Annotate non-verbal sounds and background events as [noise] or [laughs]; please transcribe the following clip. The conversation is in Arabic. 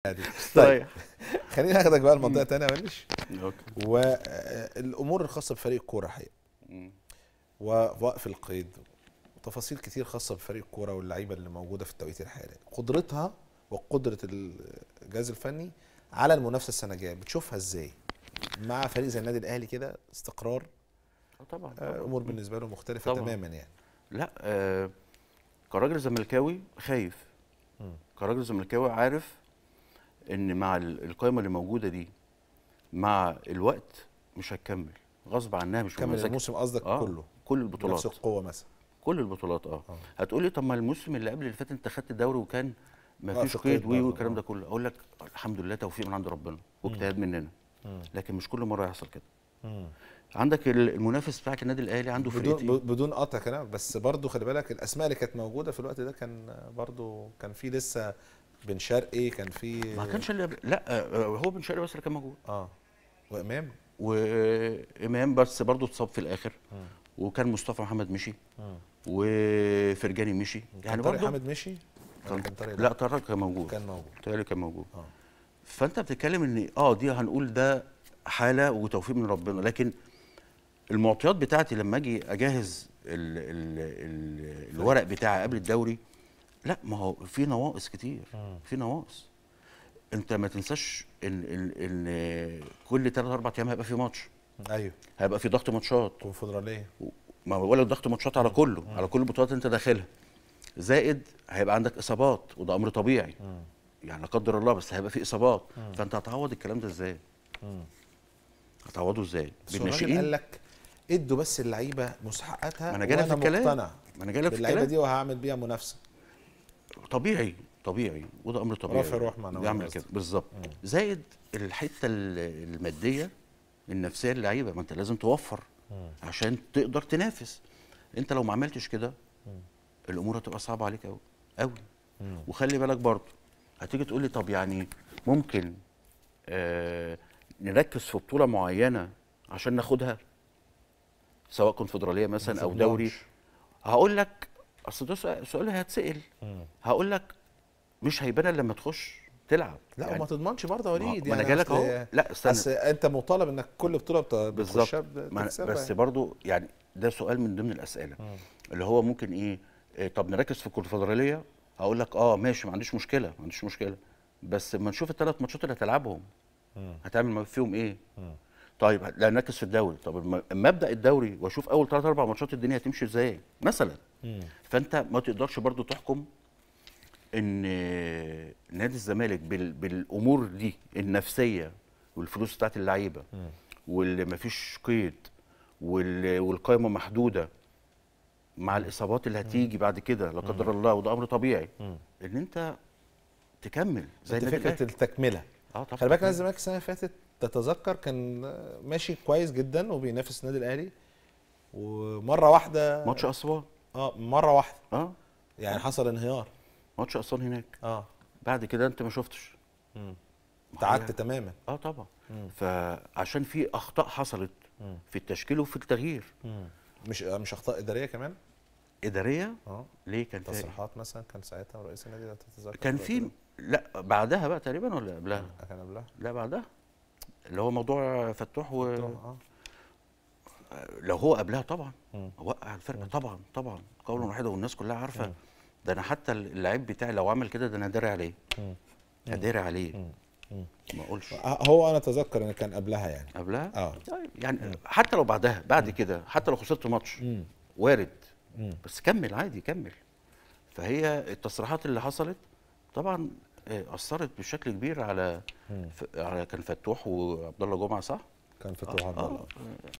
[laughs] طيب, طيب. [laughs] خليني اخدك بقى لمنطقه ثانيه معلش اوكي والامور الخاصه بفريق الكوره حقيقه ووقف القيد وتفاصيل كتير خاصه بفريق الكوره واللعيبه اللي موجوده في التوقيت الحالي قدرتها وقدره الجهاز الفني على المنافسه السنه الجايه بتشوفها ازاي مع فريق زي النادي الاهلي كده استقرار آه، طبعا, آه، طبعا. امور بالنسبه له مختلفه طبعا. تماما يعني لا آه كراجل زملكاوي خايف م. كراجل زملكاوي عارف ان مع القائمه اللي موجوده دي مع الوقت مش هتكمل غصب عنها مش هتكمل الموسم قصدك آه كله كل البطولات نفس القوه مثلا كل البطولات اه, آه. هتقولي طب ما الموسم اللي قبل اللي فات انت خدت الدوري وكان ما فيش قيد وي والكلام ده آه. كله اقول لك الحمد لله توفيق من عند ربنا واجتهاد مننا لكن مش كل مره يحصل كده مم. عندك المنافس بتاعك النادي الاهلي عنده فريق بدون, بدون قطع كلام بس برضه خلي بالك الاسماء اللي كانت موجوده في الوقت ده كان برضه كان في لسه بن شرقي كان في ما كانش اللي لا آه، آه، هو بن شرقي بس اللي كان موجود اه وامام وامام بس برضه اتصاب في الاخر آه. وكان مصطفى محمد مشي آه. وفرجاني مشي يعني طارق محمد مشي كان لا طارق كان موجود كان موجود طارق كان موجود آه. فانت بتتكلم ان اه دي هنقول ده حاله وتوفيق من ربنا لكن المعطيات بتاعتي لما اجي اجهز الـ الـ الـ الورق بتاعي قبل الدوري لا ما هو في نواقص كتير في نواقص انت ما تنساش ان ان, إن كل ثلاث اربع ايام هيبقى في ماتش ايوه هيبقى في ضغط ماتشات كونفدراليه ما بقول لك ضغط ماتشات على كله مم. على كل البطولات انت داخلها زائد هيبقى عندك اصابات وده امر طبيعي مم. يعني لا قدر الله بس هيبقى في اصابات مم. فانت هتعوض الكلام ده ازاي؟ هتعوضه ازاي؟ بالناشئين قال لك ادوا بس اللعيبه مستحقاتها ما انا جاي لك في الكلام ما انا جاي لك في الكلام اللعيبه دي وهعمل بيها منافسه طبيعي طبيعي وده امر طبيعي رافع روح معنوي يعمل كده بالظبط زائد الحته الماديه النفسيه للعيبه ما انت لازم توفر مم. عشان تقدر تنافس انت لو ما عملتش كده الامور هتبقى صعبه عليك قوي قوي وخلي بالك برضه هتيجي تقول لي طب يعني ممكن آه نركز في بطوله معينه عشان ناخدها سواء كونفدراليه مثلا او دوري هقول لك اصل ده سؤال هيتسال هقول لك مش هيبان الا لما تخش تلعب لا يعني وما تضمنش برضه يا وليد يعني انا جالك اهو لا استنى بس انت مطالب انك كل بطوله بتخشها بس يعني. برضه يعني ده سؤال من ضمن الاسئله مم. اللي هو ممكن ايه, إيه طب نركز في الكونفدراليه هقول لك اه ماشي ما عنديش مشكله ما عنديش مشكله بس اما نشوف الثلاث ماتشات اللي هتلعبهم مم. هتعمل فيهم ايه مم. طيب لا نركز في الدوري طب اما ابدا الدوري واشوف اول ثلاث اربع ماتشات الدنيا هتمشي ازاي مثلا فانت ما تقدرش برضو تحكم ان نادي الزمالك بالامور دي النفسيه والفلوس بتاعت اللعيبه واللي مفيش قيد والقائمه محدوده مع الاصابات اللي هتيجي بعد كده لا قدر الله وده امر طبيعي ان انت تكمل زي فكره التكمله اه طبعا خلي بالك نادي الزمالك السنه اللي فاتت تتذكر كان ماشي كويس جدا وبينافس النادي الاهلي ومره واحده ماتش اسوان اه مره واحده اه يعني حصل انهيار ماتش اصلا هناك اه بعد كده انت ما شفتش امم تعبت يعني. تماما اه طبعا مم. فعشان في اخطاء حصلت مم. في التشكيل وفي التغيير مم. مش آه، مش اخطاء اداريه كمان اداريه اه ليه كان تصريحات مثلا كان ساعتها رئيس النادي لو تتذكر كان في لا بعدها بقى تقريبا ولا قبلها كان قبلها لا بعدها اللي هو موضوع فتوح و فتوح. آه. لو هو قبلها طبعا اوقع الفرقه طبعا طبعا قولا واحدا والناس كلها عارفه ده انا حتى اللعيب بتاعي لو عمل كده ده انا داري عليه داري عليه ما اقولش أه، هو انا اتذكر ان كان قبلها يعني قبلها اه طيب، يعني مم. حتى لو بعدها بعد كده حتى لو خسرت ماتش وارد مم. بس كمل عادي كمل فهي التصريحات اللي حصلت طبعا آه، اثرت بشكل كبير على ف... على كان فتوح وعبد الله جمعه صح كان فتوح وعبد آه، عبد الله